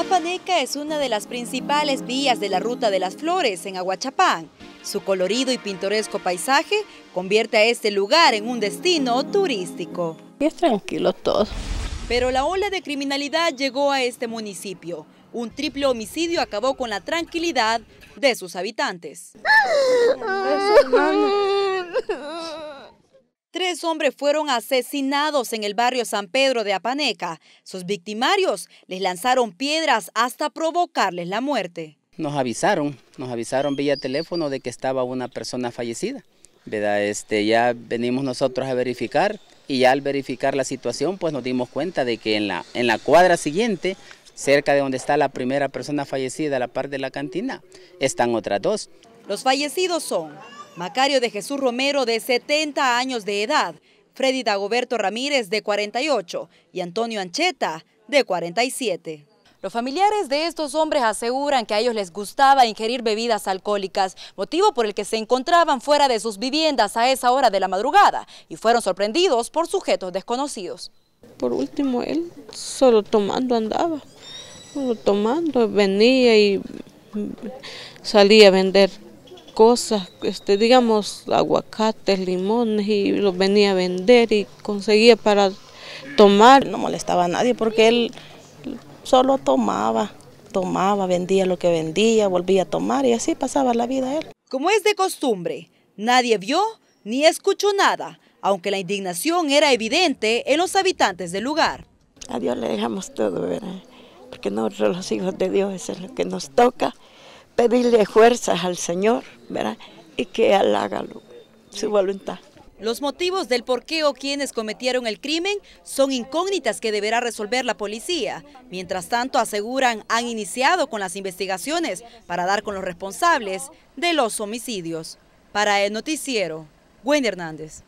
Apaneca es una de las principales vías de la Ruta de las Flores en Aguachapán. Su colorido y pintoresco paisaje convierte a este lugar en un destino turístico. Es tranquilo todo. Pero la ola de criminalidad llegó a este municipio. Un triple homicidio acabó con la tranquilidad de sus habitantes. Ah, ah, ah hombres fueron asesinados en el barrio San Pedro de Apaneca. Sus victimarios les lanzaron piedras hasta provocarles la muerte. Nos avisaron, nos avisaron vía teléfono de que estaba una persona fallecida. Este, ya venimos nosotros a verificar y ya al verificar la situación pues nos dimos cuenta de que en la, en la cuadra siguiente cerca de donde está la primera persona fallecida a la par de la cantina, están otras dos. Los fallecidos son Macario de Jesús Romero, de 70 años de edad, Freddy Dagoberto Ramírez, de 48, y Antonio Ancheta, de 47. Los familiares de estos hombres aseguran que a ellos les gustaba ingerir bebidas alcohólicas, motivo por el que se encontraban fuera de sus viviendas a esa hora de la madrugada y fueron sorprendidos por sujetos desconocidos. Por último, él solo tomando andaba, solo tomando, venía y salía a vender cosas, este, digamos aguacates, limones y los venía a vender y conseguía para tomar. No molestaba a nadie porque él solo tomaba, tomaba, vendía lo que vendía, volvía a tomar y así pasaba la vida él. Como es de costumbre, nadie vio ni escuchó nada, aunque la indignación era evidente en los habitantes del lugar. A Dios le dejamos todo, ¿verdad? Porque nosotros los hijos de Dios es lo que nos toca pedirle fuerzas al Señor, ¿verdad? Y que haga su voluntad. Los motivos del por qué o quienes cometieron el crimen son incógnitas que deberá resolver la policía. Mientras tanto, aseguran han iniciado con las investigaciones para dar con los responsables de los homicidios. Para el noticiero, Gwen Hernández.